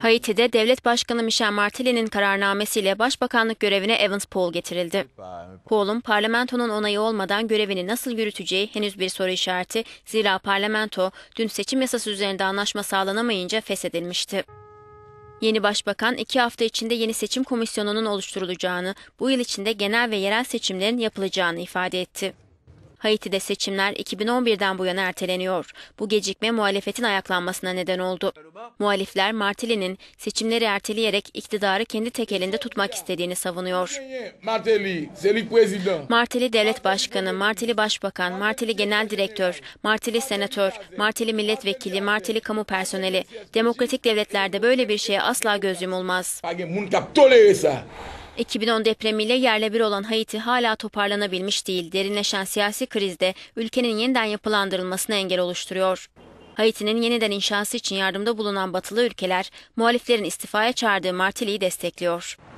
Haiti'de devlet başkanı Michel Martelly'nin kararnamesiyle başbakanlık görevine Evans Paul getirildi. Paul'un parlamentonun onayı olmadan görevini nasıl yürüteceği henüz bir soru işareti zira parlamento dün seçim yasası üzerinde anlaşma sağlanamayınca feshedilmişti. Yeni başbakan iki hafta içinde yeni seçim komisyonunun oluşturulacağını, bu yıl içinde genel ve yerel seçimlerin yapılacağını ifade etti. Haiti'de seçimler 2011'den bu yana erteleniyor. Bu gecikme muhalefetin ayaklanmasına neden oldu. Muhalifler Martelly'nin seçimleri erteleyerek iktidarı kendi tek elinde tutmak istediğini savunuyor. Martelly devlet başkanı, Martelly başbakan, Martelly genel direktör, Martelly senatör, Martelly milletvekili, Martelly kamu personeli. Demokratik devletlerde böyle bir şeye asla göz yumulmaz. 2010 depremiyle yerle bir olan Haiti hala toparlanabilmiş değil. Derinleşen siyasi krizde ülkenin yeniden yapılandırılmasına engel oluşturuyor. Haiti'nin yeniden inşası için yardımda bulunan batılı ülkeler muhaliflerin istifaya çağırdığı Martili'yi destekliyor.